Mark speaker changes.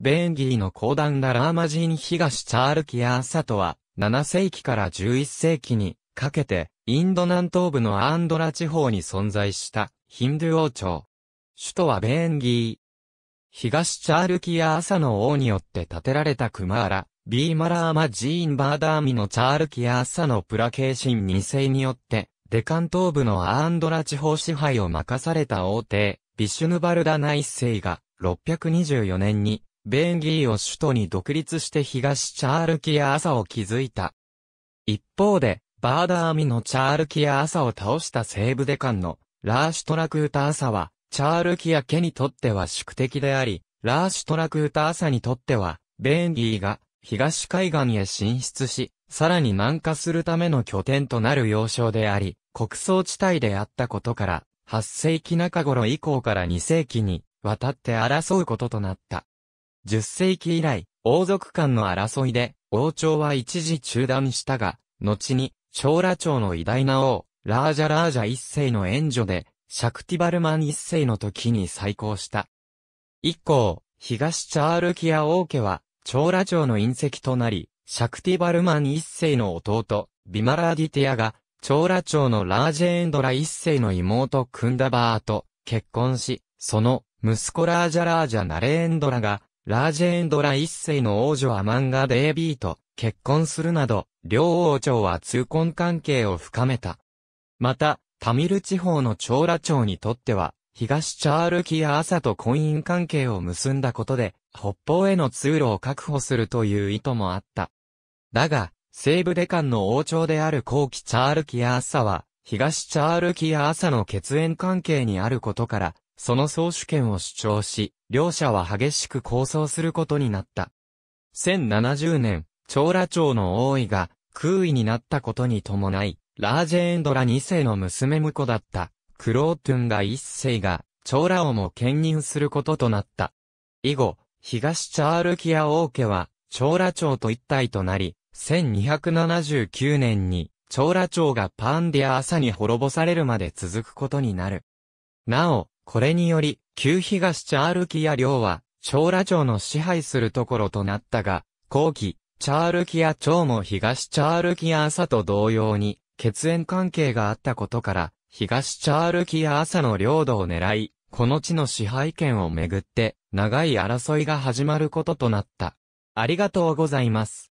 Speaker 1: ベーンギーの講談ララーマ人東チャールキアーサトは、7世紀から11世紀にかけて、インド南東部のアンドラ地方に存在したヒンドゥ王朝。首都はベーンギー。東チャールキアーサの王によって建てられたクマーラ、ビーマラーマジーンバーダーミのチャールキアーサのプラケーシン2世によって、デカン東部のアンドラ地方支配を任された王帝、ビシュヌバルダナ1世が、624年にベンギーを首都に独立して東チャールキア朝を築いた。一方で、バーダーミのチャールキア朝を倒した西部デカンのラーシュトラクータ朝は、チャールキア家にとっては宿敵であり、ラーシュトラクータ朝にとっては、ベンギーが東海岸へ進出し、さらに南下するための拠点となる要衝であり、国葬地帯であったことから、8世紀中頃以降から2世紀に渡って争うこととなった。10世紀以来、王族間の争いで、王朝は一時中断したが、後に、小羅朝の偉大な王、ラージャラージャ一世の援助で、シャクティバルマン一世の時に再興した。以降、東チャールキア王家は、長羅朝の隕石となり、シャクティバルマン一世の弟、ビマラーディティアが、長羅朝のラージェエンドラ一世の妹クンダバーと結婚し、その息子ラージャラージャナレーンドラがラージェンドラ一世の王女は漫画デービーと結婚するなど、両王朝は通婚関係を深めた。また、タミル地方の長羅町にとっては、東チャールキア朝と婚姻関係を結んだことで、北方への通路を確保するという意図もあった。だが、西部デカンの王朝である後期チャールキア朝は、東チャールキア朝の血縁関係にあることから、その総主権を主張し、両者は激しく抗争することになった。1070年、長羅町の王位が空位になったことに伴い、ラージェンドラ2世の娘婿だった、クロートゥンが1世が、長羅王も兼任することとなった。以後、東チャールキア王家は、長羅町と一体となり、1279年に、長羅町がパンディア朝に滅ぼされるまで続くことになる。なお、これにより、旧東チャールキア領は、長羅城の支配するところとなったが、後期、チャールキア朝も東チャールキア朝と同様に、血縁関係があったことから、東チャールキア朝の領土を狙い、この地の支配権をめぐって、長い争いが始まることとなった。ありがとうございます。